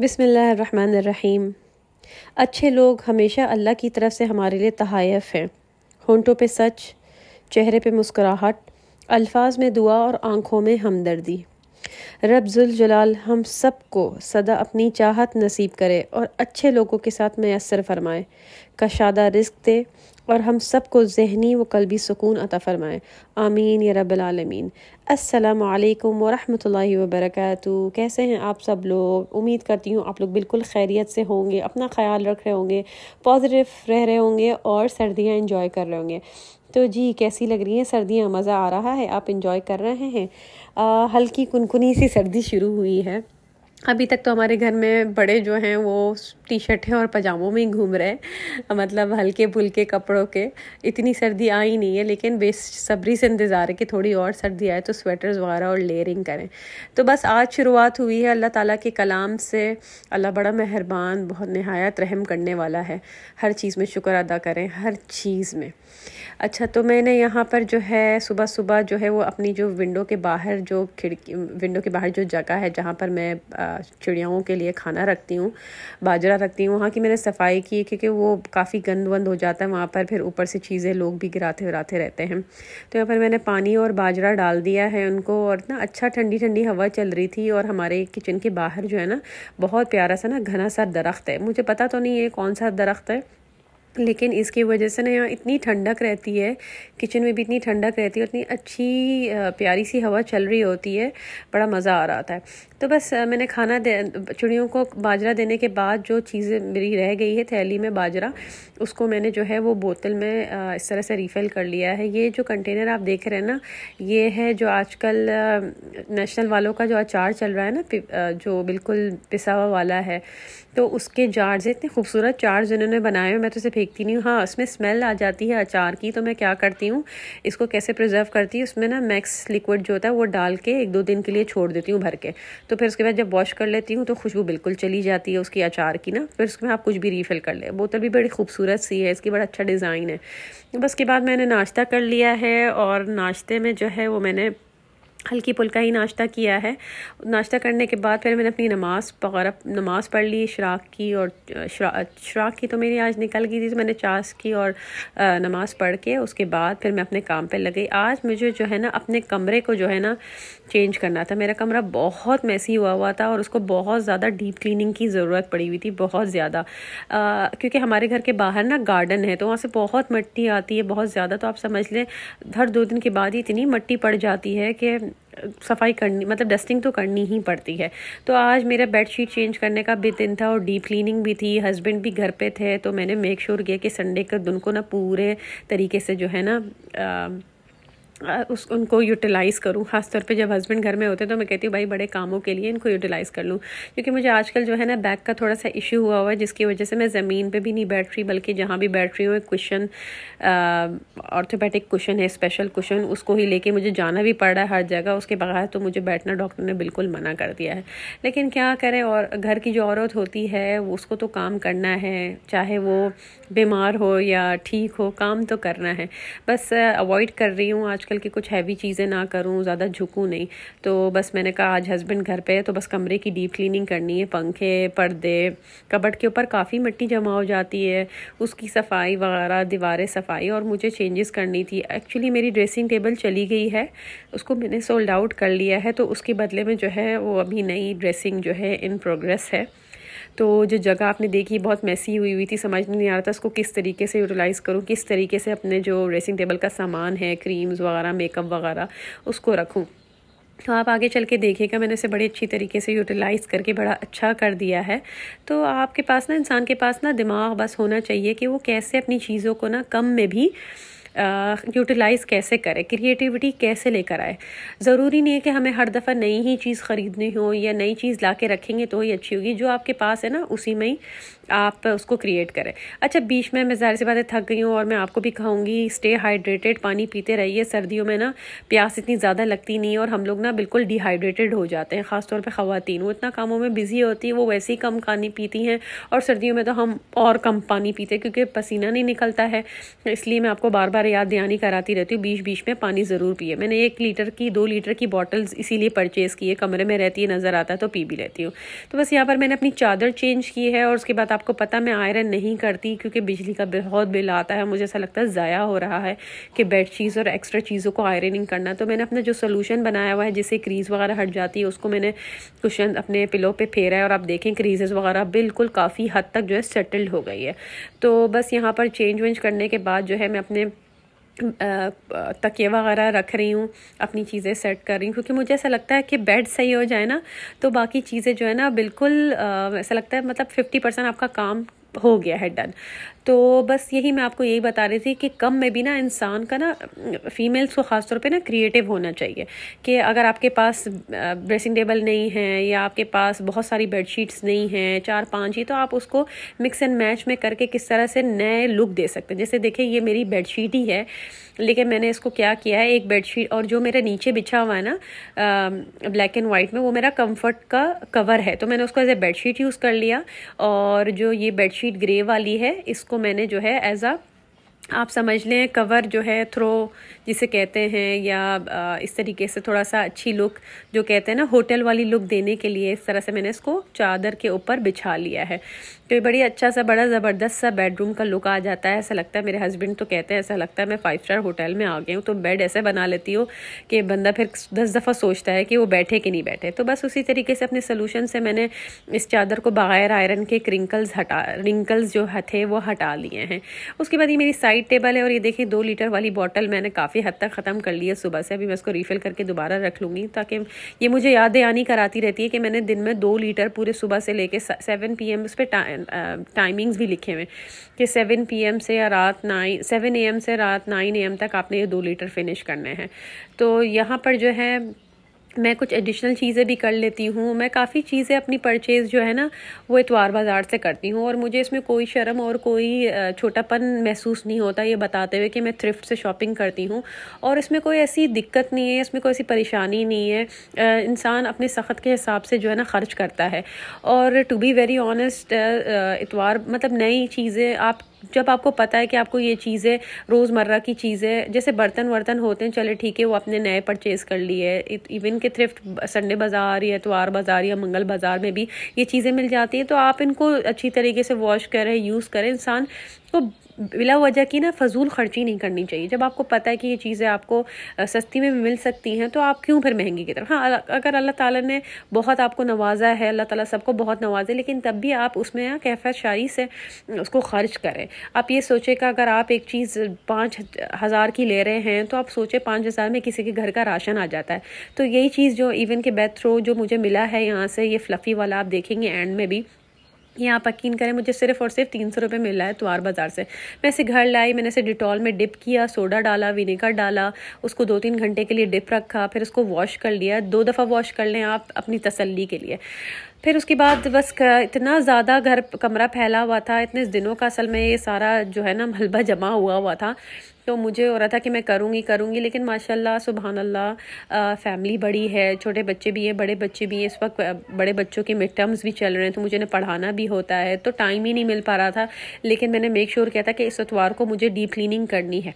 बसमीम अच्छे लोग हमेशा अल्लाह की तरफ से हमारे लिए तहायफ़ हैं होंटों पे सच चेहरे पे मुस्कुराहट अल्फाज में दुआ और आँखों में हमदर्दी रब जलाल हम सब को सदा अपनी चाहत नसीब करे और अच्छे लोगों के साथ मैसर फरमाए कशादा रिस्क दे और हम सब को जहनी व कलबी सुकून अता फ़रमाएँ आमीन या रबालमीन असलकम वरहमल वर्क कैसे हैं आप सब लोग उम्मीद करती हूँ आप लोग बिल्कुल खैरियत से होंगे अपना ख्याल रख रहे होंगे पॉजिटिव रह रहे होंगे और सर्दियाँ इन्जॉय कर रहे होंगे तो जी कैसी लग रही है सर्दियाँ मज़ा आ रहा है आप इन्जॉय कर रहे हैं हल्की कुनकुनी सी सर्दी शुरू हुई है अभी तक तो हमारे घर में बड़े जो हैं वो टी शर्टें और पजामों में ही घूम रहे हैं मतलब हल्के फुल्के कपड़ों के इतनी सर्दी आई नहीं है लेकिन बेसब्री से इंतज़ार है कि थोड़ी और सर्दी आए तो स्वेटर्स वगैरह और लेयरिंग करें तो बस आज शुरुआत हुई है अल्लाह ताला के कलाम से अल्लाह बड़ा मेहरबान बहुत नहायत रहम करने वाला है हर चीज़ में शुक्र अदा करें हर चीज़ में अच्छा तो मैंने यहाँ पर जो है सुबह सुबह जो है वो अपनी जो विंडो के बाहर जो खिड़की विंडो के बाहर जो जगह है जहाँ पर मैं चिड़ियाओं के लिए खाना रखती हूँ बाजरा रखती हूँ वहाँ की मैंने सफाई की क्योंकि वो काफ़ी गंद वंद हो जाता है वहाँ पर फिर ऊपर से चीज़ें लोग भी गिराते उराते रहते हैं तो यहाँ पर मैंने पानी और बाजरा डाल दिया है उनको और इतना अच्छा ठंडी ठंडी हवा चल रही थी और हमारे किचन के बाहर जो है ना बहुत प्यारा सा ना घना सा दरख्त है मुझे पता तो नहीं है कौन सा दरख्त है लेकिन इसकी वजह से ना यहाँ इतनी ठंडक रहती है किचन में भी इतनी ठंडक रहती है इतनी अच्छी प्यारी सी हवा चल रही होती है बड़ा मज़ा आ रहा था तो बस मैंने खाना दे चिड़ियों को बाजरा देने के बाद जो चीज़ें मेरी रह गई है थैली में बाजरा उसको मैंने जो है वो बोतल में इस तरह से रिफ़िल कर लिया है ये जो कंटेनर आप देख रहे हैं ना ये है जो आजकल नेशनल वालों का जो अचार चल रहा है ना जो बिल्कुल पिसावा वाला है तो उसके जार्ज इतने खूबसूरत चार्ज इन्होंने बनाए हुए मैं तो उसे फेंकती नहीं हूँ हाँ उसमें स्मेल आ जाती है अचार की तो मैं क्या करती हूँ इसको कैसे प्रिजर्व करती हूँ उसमें ना मैक्स लिक्विड जो होता है वो डाल के एक दो दिन के लिए छोड़ देती हूँ भर के तो फिर उसके बाद जब वॉश कर लेती हूँ तो खुशबू बिल्कुल चली जाती है उसकी अचार की ना फिर उसमें आप कुछ भी रीफिल कर ले बोतल भी बड़ी खूबसूरत सी है इसकी बड़ा अच्छा डिज़ाइन है बस के बाद मैंने नाश्ता कर लिया है और नाश्ते में जो है वो मैंने हल्की पुल्का ही नाश्ता किया है नाश्ता करने के बाद फिर मैंने अपनी नमाज़ वगैरह नमाज़ पढ़ ली शराक की और शरा शराक की तो मेरी आज निकल गई थी तो मैंने चास की और नमाज़ पढ़ के उसके बाद फिर मैं अपने काम पे लग गई आज मुझे जो है ना अपने कमरे को जो है ना चेंज करना था मेरा कमरा बहुत मैसी हुआ हुआ था और उसको बहुत ज़्यादा डीप क्लिनिंग की ज़रूरत पड़ी हुई थी बहुत ज़्यादा क्योंकि हमारे घर के बाहर ना गार्डन है तो वहाँ से बहुत मिट्टी आती है बहुत ज़्यादा तो आप समझ लें हर दो दिन के बाद ही इतनी मिट्टी पड़ जाती है कि सफाई करनी मतलब डस्टिंग तो करनी ही पड़ती है तो आज मेरा बेडशीट चेंज करने का भी दिन था और डीप क्लीनिंग भी थी हस्बैंड भी घर पे थे तो मैंने मेक श्योर किया कि संडे का दिन को ना पूरे तरीके से जो है ना आ, उस उनको यूटिलाइज़ करूँ ख़ासतौर पे जब हस्बैंड घर में होते हैं तो मैं कहती हूँ भाई बड़े कामों के लिए इनको यूटिलाइज़ कर लूँ क्योंकि मुझे आजकल जो है ना बैक का थोड़ा सा इशू हुआ हुआ है जिसकी वजह से मैं ज़मीन पर भी नहीं बैठ रही बल्कि जहाँ भी बैठ रही हूँ एक कुशन ऑर्थोपेटिक कुशन है स्पेशल कुशन उसको ही लेके मुझे जाना भी पड़ रहा है हर जगह उसके बगैर तो मुझे बैठना डॉक्टर ने बिल्कुल मना कर दिया है लेकिन क्या करें और घर की जो औरत होती है उसको तो काम करना है चाहे वो बीमार हो या ठीक हो काम तो करना है बस अवॉइड कर रही हूँ आजकल आजकल की कुछ हैवी चीज़ें ना करूँ ज़्यादा झुकूँ नहीं तो बस मैंने कहा आज हस्बैंड घर पे है तो बस कमरे की डीप क्लीनिंग करनी है पंखे पर्दे कबट के ऊपर काफ़ी मिट्टी जमा हो जाती है उसकी सफाई वगैरह दीवारें सफाई और मुझे चेंजेस करनी थी एक्चुअली मेरी ड्रेसिंग टेबल चली गई है उसको मैंने सोल्ड आउट कर लिया है तो उसके बदले में जो है वो अभी नई ड्रेसिंग जो है इन प्रोग्रेस है तो जो जगह आपने देखी बहुत मैसी हुई हुई थी समझ में नहीं आ रहा था उसको किस तरीके से यूटिलाइज़ करूँ किस तरीके से अपने जो ड्रेसिंग टेबल का सामान है क्रीम्स वगैरह मेकअप वगैरह उसको रखूँ तो आप आगे चल के देखिएगा मैंने इसे बड़ी अच्छी तरीके से यूटिलाइज़ करके बड़ा अच्छा कर दिया है तो आपके पास ना इंसान के पास ना दिमाग बस होना चाहिए कि वो कैसे अपनी चीज़ों को ना कम में भी यूटिलाइज़ कैसे करें क्रिएटिविटी कैसे लेकर आए ज़रूरी नहीं है कि हमें हर दफ़ा नई ही चीज़ ख़रीदनी हो या नई चीज़ ला के रखेंगे तो ही अच्छी होगी जो आपके पास है ना उसी में ही आप उसको क्रिएट करें अच्छा बीच में मैं ज़ाहिर सी बातें थक गई हूँ और मैं आपको भी कहूँगी स्टे हाइड्रेटेड पानी पीते रहिए सर्दियों में ना प्यास इतनी ज़्यादा लगती नहीं और हम लोग ना बिल्कुल डिहाइड्रेटेड हो जाते हैं ख़ासतौर पर ख़वान वो इतना कामों में बिज़ी होती है वो वैसे ही कम पानी पीती हैं और सर्दियों में तो हम और कम पानी पीते हैं क्योंकि पसीना नहीं निकलता है इसलिए मैं आपको बार बार याद दहानी कराती रहती हूँ बीच बीच में पानी ज़रूर पिए मैंने एक लीटर की दो लीटर की बॉटल्स इसीलिए परचेज़ की है कमरे में रहती है नज़र आता है तो पी भी लेती हूँ तो बस यहाँ पर मैंने अपनी चादर चेंज की है और उसके बाद आपको पता मैं आयरन नहीं करती क्योंकि बिजली का बहुत बिल आता है मुझे ऐसा लगता है ज़ाया हो रहा है कि बेड चीज़ और एक्स्ट्रा चीज़ों को आयरनिंग करना तो मैंने अपना जो सोलूशन बनाया हुआ है जिससे क्रीज़ वगैरह हट जाती है उसको मैंने कुशन अपने पिलो पर फेरा है और आप देखें क्रीजेज़ वगैरह बिल्कुल काफ़ी हद तक जो है सेटल्ड हो गई है तो बस यहाँ पर चेंज वेंज करने के बाद जो है मैं अपने तकिए वगैरह रख रही हूँ अपनी चीज़ें सेट कर रही हूँ क्योंकि मुझे ऐसा लगता है कि बेड सही हो जाए ना तो बाकी चीज़ें जो है ना बिल्कुल ऐसा लगता है मतलब फिफ्टी परसेंट आपका काम हो गया है डन तो बस यही मैं आपको यही बता रही थी कि कम में भी ना इंसान का ना फीमेल्स को ख़ास तौर पे ना क्रिएटिव होना चाहिए कि अगर आपके पास ड्रेसिंग टेबल नहीं है या आपके पास बहुत सारी बेडशीट्स नहीं हैं चार पाँच ही तो आप उसको मिक्स एंड मैच में करके किस तरह से नए लुक दे सकते हैं जैसे देखिए ये मेरी बेडशीट ही है लेकिन मैंने इसको क्या किया है एक बेडशीट और जो मेरा नीचे बिछा हुआ है ना ब्लैक एंड वाइट में वो मेरा कंफर्ट का कवर है तो मैंने उसको एज ए बेडशीट यूज़ कर लिया और जो ये बेडशीट ग्रे वाली है इसको इसको मैंने जो है एज़ आ आप समझ लें कवर जो है थ्रो जिसे कहते हैं या इस तरीके से थोड़ा सा अच्छी लुक जो कहते हैं ना होटल वाली लुक देने के लिए इस तरह से मैंने इसको चादर के ऊपर बिछा लिया है तो ये बड़ी अच्छा सा बड़ा ज़बरदस्त सा बेडरूम का लुक आ जाता है ऐसा लगता है मेरे हस्बैंड तो कहते हैं ऐसा लगता है मैं फाइव स्टार होटल में आ गई हूँ तो बेड ऐसे बना लेती हूँ कि बंदा फिर दस दफ़ा सोचता है कि वो बैठे कि नहीं बैठे तो बस उसी तरीके से अपने सोलूशन से मैंने इस चादर को बग़ैर आयरन के क्रिंकल्स हटा रिंकल्स जो थे वो हटा लिए हैं उसके बाद ये मेरी साइड टेबल है और ये देखिए दो लीटर वाली बॉटल मैंने काफ़ी हद तक ख़त्म कर ली है सुबह से अभी मैं उसको रिफ़िल करके दोबारा रख लूँगी ताकि ये मुझे याद आनी कराती रहती है कि मैंने दिन में दो लीटर पूरे सुबह से लेके सेवन पी एम उस पर टाइमिंग्स भी लिखे हुए कि सेवन पी से या रात नाइन सेवन ए से रात नाइन ए तक आपने ये दो लीटर फिनिश करने हैं तो यहाँ पर जो है मैं कुछ एडिशनल चीज़ें भी कर लेती हूँ मैं काफ़ी चीज़ें अपनी परचेज़ जो है ना वो इतवार बाज़ार से करती हूँ और मुझे इसमें कोई शर्म और कोई छोटापन महसूस नहीं होता ये बताते हुए कि मैं थ्रिफ्ट से शॉपिंग करती हूँ और इसमें कोई ऐसी दिक्कत नहीं है इसमें कोई ऐसी परेशानी नहीं है इंसान अपने सख्त के हिसाब से जो है ना ख़र्च करता है और टू बी वेरी ऑनेस्ट इतवार मतलब नई चीज़ें आप जब आपको पता है कि आपको ये चीज़ें रोज़मर्रा की चीज़ें जैसे बर्तन वर्तन होते हैं चले ठीक है वो आपने नए परचेज़ कर लिए है इवन के थ्रिफ्ट संडे बाज़ार या इतवार बाज़ार या मंगल बाज़ार में भी ये चीज़ें मिल जाती हैं तो आप इनको अच्छी तरीके से वॉश करें यूज़ करें इंसान को बिला वजह की ना फजूल खर्ची नहीं करनी चाहिए जब आपको पता है कि ये चीज़ें आपको सस्ती में मिल सकती हैं तो आप क्यों फिर महंगी की तरफ हाँ अगर अल्लाह ताला ने बहुत आपको नवाजा है अल्लाह ताला सबको बहुत नवाजे लेकिन तब भी आप उसमें ना हाँ, कैफत शारी से उसको ख़र्च करें आप ये सोचें कि अगर आप एक चीज़ पाँच हज़ार की ले रहे हैं तो आप सोचें पाँच हज़ार में किसी के घर का राशन आ जाता है तो यही चीज़ जो इवन के बैथ थ्रो जो मुझे मिला है यहाँ से ये फ्लफ़ी वाला आप देखेंगे एंड में भी ये आप यकीन करें मुझे सिर्फ और सिर्फ तीन सौ रुपये मिला है तुआर बाज़ार से मैं इसे घर लाई मैंने इसे डिटॉल में डिप किया सोडा डाला विनेगर डाला उसको दो तीन घंटे के लिए डिप रखा फिर उसको वॉश कर लिया दो दफ़ा वॉश कर लें आप अपनी तसल्ली के लिए फिर उसके बाद बस इतना ज़्यादा घर कमरा फैला हुआ था इतने दिनों का असल में ये सारा जो है ना मलबा जमा हुआ हुआ था तो मुझे हो रहा था कि मैं करूँगी करूँगी लेकिन माशाल्लाह सुबहान अल्लाह फैमिली बड़ी है छोटे बच्चे भी हैं बड़े बच्चे भी हैं इस वक्त बड़े बच्चों के मिड टर्म्स भी चल रहे हैं तो मुझे ने पढ़ाना भी होता है तो टाइम ही नहीं मिल पा रहा था लेकिन मैंने मेक श्योर sure किया था कि इस इतवार को मुझे डीप क्लिनिंग करनी है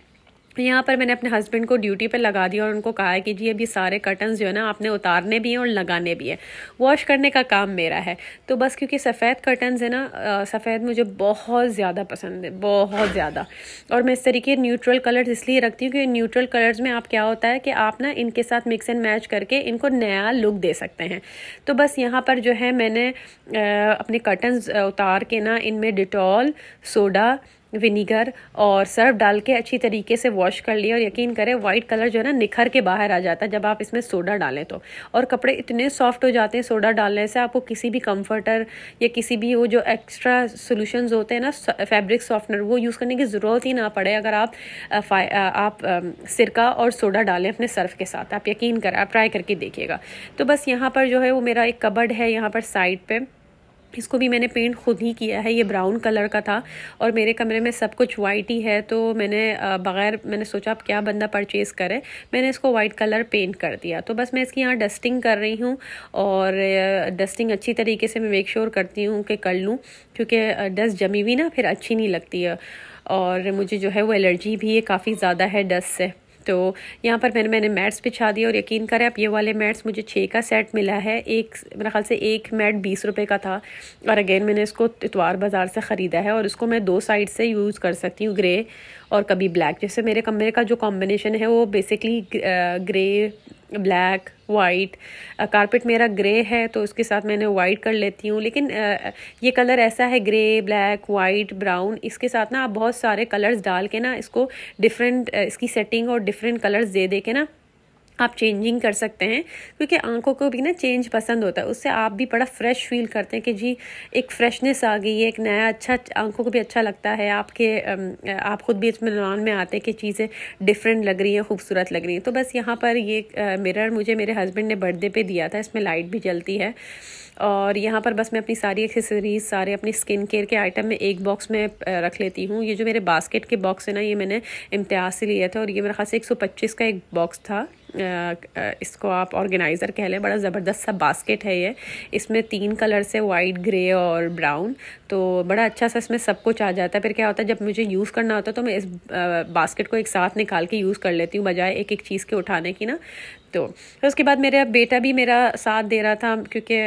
यहाँ पर मैंने अपने हस्बैंड को ड्यूटी पे लगा दिया और उनको कहा है कि जी अभी सारे कर्टन जो है ना आपने उतारने भी हैं और लगाने भी हैं वॉश करने का काम मेरा है तो बस क्योंकि सफ़ेद कर्टन्स है ना सफ़ेद मुझे बहुत ज़्यादा पसंद है बहुत ज़्यादा और मैं इस तरीके न्यूट्रल कलर्स इसलिए रखती हूँ क्योंकि न्यूट्रल कलर्स में आप क्या होता है कि आप ना इनके साथ मिक्स एंड मैच करके इनको नया लुक दे सकते हैं तो बस यहाँ पर जो है मैंने अपने कर्टन्स उतार के ना इनमें डिटॉल सोडा विनीगर और सर्फ डाल के अच्छी तरीके से वॉश कर लिए और यकीन करें वाइट कलर जो है ना निखर के बाहर आ जाता है जब आप इसमें सोडा डालें तो और कपड़े इतने सॉफ्ट हो जाते हैं सोडा डालने से आपको किसी भी कंफर्टर या किसी भी वो जो एक्स्ट्रा सॉल्यूशंस होते हैं ना फैब्रिक सॉफ्टनर वो यूज़ करने की ज़रूरत ही ना पड़े अगर आप आप सिरका और सोडा डालें अपने सर्फ के साथ आप यकीन करें आप ट्राई करके देखिएगा तो बस यहाँ पर जो है वो मेरा एक कबर्ड है यहाँ पर साइड पर इसको भी मैंने पेंट खुद ही किया है ये ब्राउन कलर का था और मेरे कमरे में सब कुछ वाइट ही है तो मैंने बग़ैर मैंने सोचा अब क्या बंदा परचेज़ करे मैंने इसको वाइट कलर पेंट कर दिया तो बस मैं इसकी यहाँ डस्टिंग कर रही हूँ और डस्टिंग अच्छी तरीके से मैं मेक श्योर करती हूँ कि कर लूँ क्योंकि डस्ट जमी हुई ना फिर अच्छी नहीं लगती है और मुझे जो है वो एलर्जी भी है काफ़ी ज़्यादा है डस्ट से तो यहाँ पर मैंने मैंने मैट्स बिछा दिए और यकीन करें आप ये वाले मैट्स मुझे छः का सेट मिला है एक मेरे ख्याल से एक मैट बीस रुपये का था और अगेन मैंने इसको इतवार बाज़ार से ख़रीदा है और इसको मैं दो साइड से यूज़ कर सकती हूँ ग्रे और कभी ब्लैक जैसे मेरे कमरे का जो कॉम्बिनेशन है वो basically grey black white carpet uh, मेरा ग्रे है तो उसके साथ मैंने वाइट कर लेती हूँ लेकिन आ, uh, uh, ये कलर ऐसा है ग्रे ब्लैक वाइट ब्राउन इसके साथ ना आप बहुत सारे कलर्स डाल के ना इसको डिफरेंट इसकी सेटिंग और डिफरेंट कलर्स दे दे के ना आप चेंजिंग कर सकते हैं क्योंकि आंखों को भी ना चेंज पसंद होता है उससे आप भी बड़ा फ्रेश फील करते हैं कि जी एक फ्रेशनेस आ गई है एक नया अच्छा आंखों को भी अच्छा लगता है आपके आप ख़ुद भी इसमें मिलान में आते हैं कि चीज़ें डिफरेंट लग रही हैं खूबसूरत लग रही हैं तो बस यहाँ पर ये मिरर मुझे मेरे हस्बैंड ने बर्थडे पे दिया था इसमें लाइट भी जलती है और यहाँ पर बस मैं अपनी सारी एक्सेसरीज सारे अपने स्किन केयर के आइटम में एक बॉक्स में रख लेती हूँ ये जो मेरे बास्केट के बॉक्स है ना ये मैंने इम्तियाज़ से लिया था और ये मेरे खास एक सौ पच्चीस का एक बॉक्स था इसको आप ऑर्गेनाइज़र कह लें बड़ा ज़बरदस्त सा बास्केट है ये इसमें तीन कलर से वाइट ग्रे और ब्राउन तो बड़ा अच्छा सा इसमें सब कुछ आ जाता है फिर क्या होता है जब मुझे यूज़ करना होता है तो मैं इस बास्केट को एक साथ निकाल के यूज़ कर लेती हूँ बजाय एक एक चीज़ के उठाने की ना सकते हो फिर उसके बाद मेरा बेटा भी मेरा साथ दे रहा था क्योंकि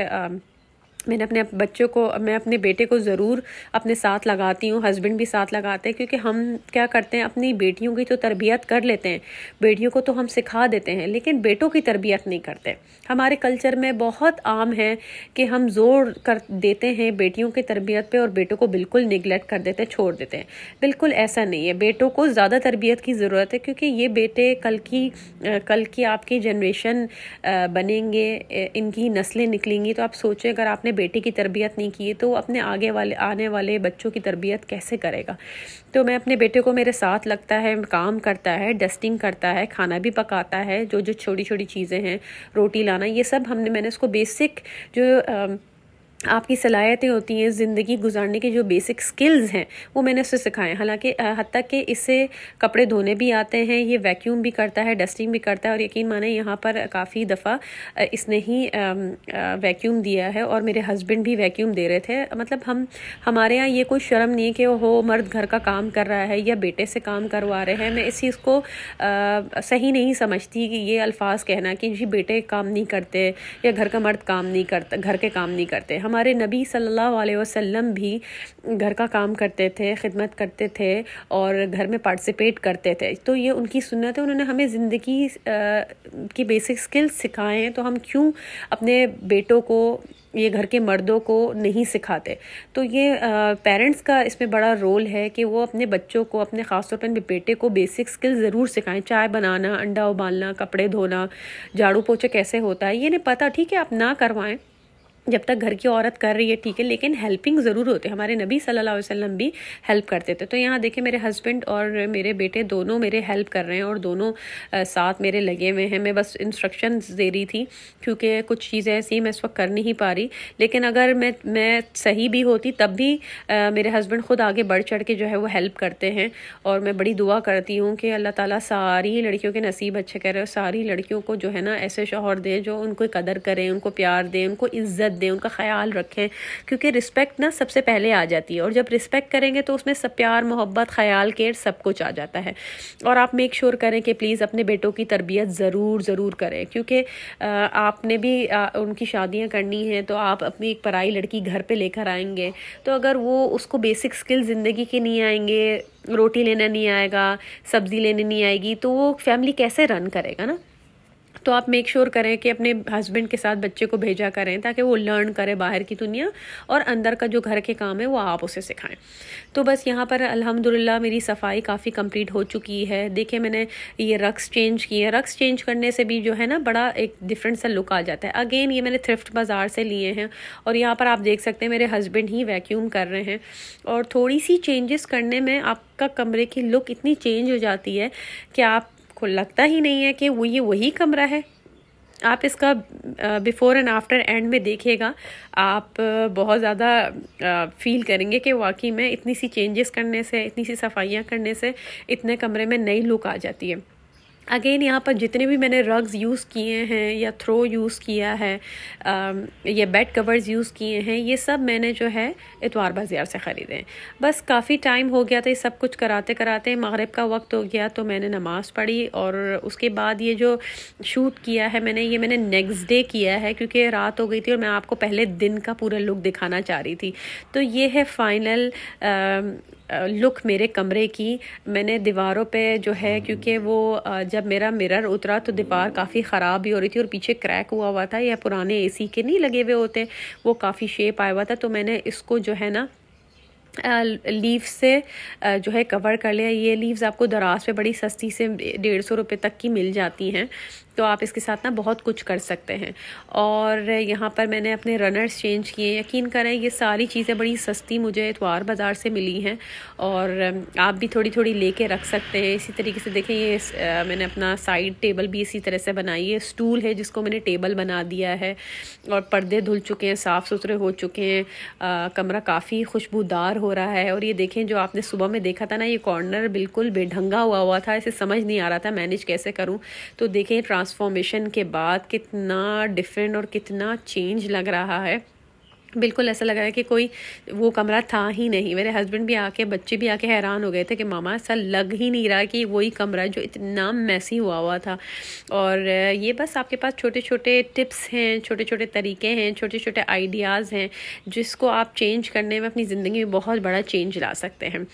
मैंने अपने बच्चों को मैं अपने बेटे को ज़रूर अपने साथ लगाती हूँ हस्बैंड भी साथ लगाते हैं क्योंकि हम क्या करते हैं अपनी बेटियों की तो तरबियत कर लेते हैं बेटियों को तो हम सिखा देते हैं लेकिन बेटों की तरबियत नहीं करते हमारे कल्चर में बहुत आम है कि हम जोर कर देते हैं बेटियों की तरबियत पर और बेटों को बिल्कुल निगलेक्ट कर देते हैं छोड़ देते हैं बिल्कुल ऐसा नहीं है बेटों को ज़्यादा तरबियत की ज़रूरत है क्योंकि ये बेटे कल की कल की आपकी जनरेशन बनेंगे इनकी नस्लें निकलेंगी तो आप सोचें अगर आपने बेटे की तरबियत नहीं की है तो वो अपने आगे वाले आने वाले बच्चों की तरबियत कैसे करेगा तो मैं अपने बेटे को मेरे साथ लगता है काम करता है डस्टिंग करता है खाना भी पकाता है जो जो छोटी छोटी चीज़ें हैं रोटी लाना ये सब हमने मैंने उसको बेसिक जो आपकी सलाहियतें होती हैं ज़िंदगी गुजारने के जो बेसिक स्किल्स हैं वो मैंने उससे सिखाए हालांकि हद तक कि इससे कपड़े धोने भी आते हैं ये वैक्यूम भी करता है डस्टिंग भी करता है और यकीन माने यहाँ पर काफ़ी दफ़ा इसने ही वैक्यूम दिया है और मेरे हस्बैंड भी वैक्यूम दे रहे थे मतलब हम हमारे यहाँ ये कोई शर्म नहीं है कि हो मर्द घर का काम कर रहा है या बेटे से काम करवा रहे हैं मैं इस चीज़ को सही नहीं समझती कि ये अल्फाज कहना कि जी बेटे काम नहीं करते या घर का मर्द काम नहीं करता घर के काम नहीं करते हम हमारे नबी सल्लल्लाहु अलैहि वसल्लम भी घर का काम करते थे खिदमत करते थे और घर में पार्टिसिपेट करते थे तो ये उनकी सुन्नत है उन्होंने हमें ज़िंदगी की बेसिक स्किल्स सिखाए हैं तो हम क्यों अपने बेटों को ये घर के मर्दों को नहीं सिखाते तो ये पेरेंट्स का इसमें बड़ा रोल है कि वो अपने बच्चों को अपने ख़ास तौर पर अपने बेटे को बेसिक स्किल ज़रूर सिखाएं चाय बनाना अंडा उबालना कपड़े धोना झाड़ू पोछा कैसे होता है ये नहीं पता ठीक है आप ना करवाएं जब तक घर की औरत कर रही है ठीक है लेकिन हेल्पिंग ज़रूर होते हमारे नबी सल्लल्लाहु अलैहि वसल्लम भी हेल्प करते थे तो यहाँ देखें मेरे हस्बैंड और मेरे बेटे दोनों मेरे हेल्प कर रहे हैं और दोनों साथ मेरे लगे हुए हैं मैं बस इंस्ट्रक्शन दे रही थी क्योंकि कुछ चीज़ें ऐसी मैं इस वक्त कर नहीं पा रही लेकिन अगर मैं मैं सही भी होती तब भी आ, मेरे हस्बैंड ख़ुद आगे बढ़ चढ़ के जो है वो हेल्प करते हैं और मैं बड़ी दुआ करती हूँ कि अल्लाह ताला सारी लड़कियों के नसीब अच्छे करें और सारी लड़कियों को जो है ना ऐसे शोहर दें जो उनको कदर करें उनको प्यार दें उनको इज़्ज़त दें उनका ख्याल रखें क्योंकि रिस्पेक्ट ना सबसे पहले आ जाती है और जब रिस्पेक्ट करेंगे तो उसमें सब प्यार मोहब्बत ख्याल केयर सब कुछ आ जाता है और आप मेक श्योर sure करें कि प्लीज़ अपने बेटों की तरबियत ज़रूर ज़रूर करें क्योंकि आपने भी आ, उनकी शादियाँ करनी हैं तो आप अपनी एक पराई लड़की घर पर लेकर आएंगे तो अगर वो उसको बेसिक स्किल ज़िंदगी के नहीं आएंगे रोटी लेना नहीं आएगा सब्ज़ी लेने नहीं आएगी तो वो फैमिली कैसे रन करेगा ना तो आप मेक श्योर sure करें कि अपने हस्बैंड के साथ बच्चे को भेजा करें ताकि वो लर्न करे बाहर की दुनिया और अंदर का जो घर के काम है वो आप उसे सिखाएं तो बस यहाँ पर अल्हम्दुलिल्लाह मेरी सफाई काफ़ी कंप्लीट हो चुकी है देखिए मैंने ये रक्स चेंज किए रक्स चेंज करने से भी जो है ना बड़ा एक डिफरेंट सा लुक आ जाता है अगेन ये मैंने थ्रिफ्ट बाज़ार से लिए हैं और यहाँ पर आप देख सकते हैं मेरे हस्बैंड ही वैक्यूम कर रहे हैं और थोड़ी सी चेंजेस करने में आपका कमरे की लुक इतनी चेंज हो जाती है कि आप आपको लगता ही नहीं है कि वो ये वही कमरा है आप इसका बिफ़ोर एंड आफ्टर एंड में देखेगा आप बहुत ज़्यादा फील करेंगे कि वाकई में इतनी सी चेंजेस करने से इतनी सी सफाइयाँ करने से इतने कमरे में नई लुक आ जाती है अगेन यहाँ पर जितने भी मैंने रग्स यूज़ किए हैं या थ्रो यूज़ किया है um, या बेड कवर्स यूज़ किए हैं ये सब मैंने जो है इतवार बाज़ार से ख़रीदे बस काफ़ी टाइम हो गया था ये सब कुछ कराते कराते मगरब का वक्त हो गया तो मैंने नमाज़ पढ़ी और उसके बाद ये जो शूट किया है मैंने ये मैंने नेक्स्ट डे किया है क्योंकि रात हो गई थी और मैं आपको पहले दिन का पूरा लुक दिखाना चाह रही थी तो ये है फाइनल लुक मेरे कमरे की मैंने दीवारों पे जो है क्योंकि वो जब मेरा मिरर उतरा तो दीवार काफ़ी ख़राब भी हो रही थी और पीछे क्रैक हुआ हुआ था या पुराने एसी के नहीं लगे हुए होते वो काफ़ी शेप आया हुआ था तो मैंने इसको जो है ना लीव से जो है कवर कर लिया ये लीव्स आपको दराज पे बड़ी सस्ती से डेढ़ सौ रुपये तक की मिल जाती हैं तो आप इसके साथ ना बहुत कुछ कर सकते हैं और यहाँ पर मैंने अपने रनर्स चेंज किए यकीन करें ये सारी चीज़ें बड़ी सस्ती मुझे इतवार बाज़ार से मिली हैं और आप भी थोड़ी थोड़ी लेके रख सकते हैं इसी तरीके से देखें ये आ, मैंने अपना साइड टेबल भी इसी तरह से बनाई है स्टूल है जिसको मैंने टेबल बना दिया है और पर्दे धुल चुके हैं साफ़ सुथरे हो चुके हैं कमरा काफ़ी खुशबूदार हो रहा है और ये देखें जो आपने सुबह में देखा था ना ये कॉर्नर बिल्कुल बेढंगा हुआ हुआ था इसे समझ नहीं आ रहा था मैनेज कैसे करूँ तो देखें ट्रांस ट्रांसफॉर्मेशन के बाद कितना डिफरेंट और कितना चेंज लग रहा है बिल्कुल ऐसा लग रहा है कि कोई वो कमरा था ही नहीं मेरे हस्बैंड भी आके बच्चे भी आके हैरान हो गए थे कि मामा ऐसा लग ही नहीं रहा कि वही कमरा जो इतना मैसी हुआ हुआ था और ये बस आपके पास छोटे छोटे टिप्स हैं छोटे छोटे तरीके हैं छोटे छोटे आइडियाज़ हैं जिसको आप चेंज करने में अपनी ज़िंदगी में बहुत बड़ा चेंज ला सकते हैं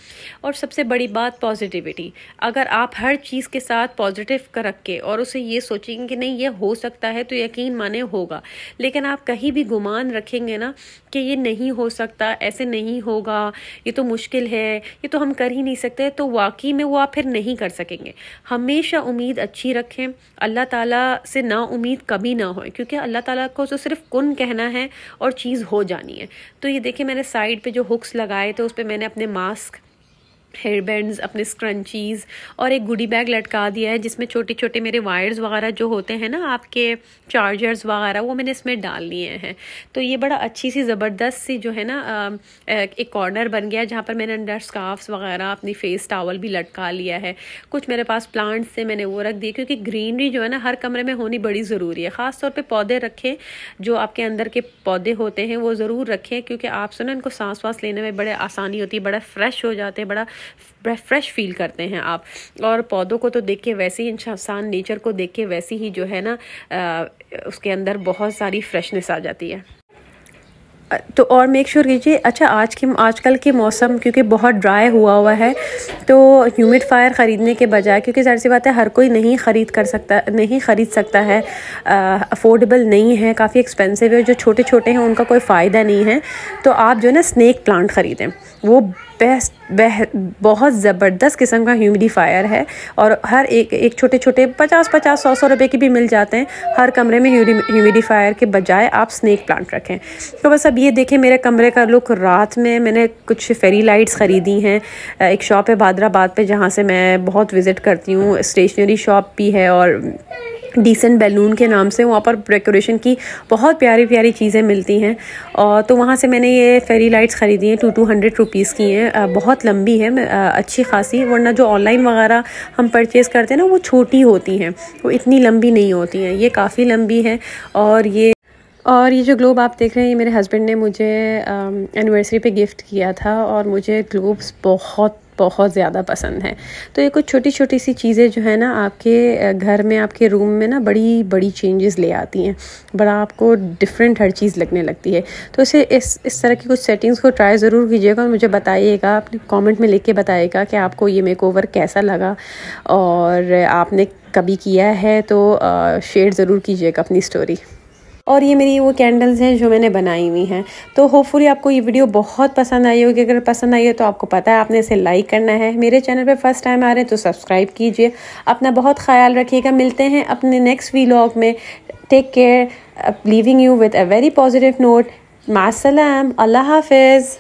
और सबसे बड़ी बात पॉजिटिविटी अगर आप हर चीज़ के साथ पॉजिटिव कर रख के और उसे ये सोचेंगे कि नहीं ये हो सकता है तो यकीन माने होगा लेकिन आप कहीं भी गुमान रखेंगे ना कि ये नहीं हो सकता ऐसे नहीं होगा ये तो मुश्किल है ये तो हम कर ही नहीं सकते तो वाकई में वो आप फिर नहीं कर सकेंगे हमेशा उम्मीद अच्छी रखें अल्लाह ताला से ना उम्मीद कभी ना हो क्योंकि अल्लाह ताला को तो सिर्फ कन कहना है और चीज़ हो जानी है तो ये देखिए मैंने साइड पे जो हुक्स लगाए थे उस पर मैंने अपने मास्क हेयर बैंड्स अपने स्क्रंचीज़ और एक गुडी बैग लटका दिया है जिसमें छोटे छोटे मेरे वायर्स वगैरह जो होते हैं ना आपके चार्जर्स वगैरह वो मैंने इसमें डाल लिए हैं तो ये बड़ा अच्छी सी ज़बरदस्त सी जो है ना एक कॉर्नर बन गया जहाँ पर मैंने अंडर स्काफ्स वगैरह अपनी फेस टावल भी लटका लिया है कुछ मेरे पास प्लांट्स से मैंने वो रख दिए क्योंकि ग्रीनरी जो है ना हर कमरे में होनी बड़ी ज़रूरी है ख़ास तौर पर पौधे रखें जो आपके अंदर के पौधे होते हैं वो ज़रूर रखें क्योंकि आप ना इनको सांस वांस लेने में बड़े आसानी होती है बड़ा फ्रेश हो जाते हैं बड़ा फ्रेश फील करते हैं आप और पौधों को तो देख के वैसे ही इंसान नेचर को देख के वैसे ही जो है ना उसके अंदर बहुत सारी फ्रेशनेस आ जाती है तो और मेक श्योर कीजिए अच्छा आज के आजकल के मौसम क्योंकि बहुत ड्राई हुआ हुआ है तो फायर ख़रीदने के बजाय क्योंकि ज़ाहिर सी बात है हर कोई नहीं ख़रीद कर सकता नहीं ख़रीद सकता है अफोर्डेबल नहीं है काफ़ी एक्सपेंसिव है जो छोटे छोटे हैं उनका कोई फ़ायदा नहीं है तो आप जो है ना स्नैक प्लांट ख़रीदें वो बेस्ट बह बहुत ज़बरदस्त किस्म का ह्यूमिडिफायर है और हर एक एक छोटे छोटे पचास पचास सौ सौ रुपये के भी मिल जाते हैं हर कमरे में ह्यूमिडिफायर के बजाय आप स्नैक प्लांट रखें तो बस अब ये देखें मेरे कमरे का लुक रात में मैंने कुछ फेरी लाइट्स ख़रीदी हैं एक शॉप है भादराबाद पर जहाँ से मैं बहुत विज़िट करती हूँ स्टेशनरी शॉप भी है और डिसेंट बैलून के नाम से वहाँ पर डेकोरेशन की बहुत प्यारी प्यारी चीज़ें मिलती हैं और तो वहाँ से मैंने ये फेरी लाइट्स ख़रीदी हैं टू टू हंड्रेड रुपीज़ की हैं बहुत लंबी है अच्छी खासी वरना जो ऑनलाइन वगैरह हम परचेज़ करते हैं ना वो छोटी होती हैं वो इतनी लंबी नहीं होती हैं ये काफ़ी लंबी है और ये और ये जो ग्लोब आप देख रहे हैं ये मेरे हस्बैंड ने मुझे एनिवर्सरी पे गिफ्ट किया था और मुझे ग्लोब्स बहुत बहुत ज़्यादा पसंद है तो ये कुछ छोटी छोटी सी चीज़ें जो है ना आपके घर में आपके रूम में ना बड़ी बड़ी चेंजेस ले आती हैं बड़ा आपको डिफरेंट हर चीज़ लगने लगती है तो इसे इस इस तरह की कुछ सेटिंग्स को ट्राई ज़रूर कीजिएगा और मुझे बताइएगा अपने कॉमेंट में लिख के बताइएगा कि आपको ये मेक ओवर कैसा लगा और आपने कभी किया है तो शेयर ज़रूर कीजिएगा अपनी स्टोरी और ये मेरी वो कैंडल्स हैं जो मैंने बनाई हुई हैं तो होपफुली आपको ये वीडियो बहुत पसंद आई होगी अगर पसंद आई है तो आपको पता है आपने इसे लाइक करना है मेरे चैनल पर फर्स्ट टाइम आ रहे हैं तो सब्सक्राइब कीजिए अपना बहुत ख्याल रखिएगा मिलते हैं अपने नेक्स्ट वीलॉग में take care leaving you with a very positive note मासलम अल्लाह हाफिज़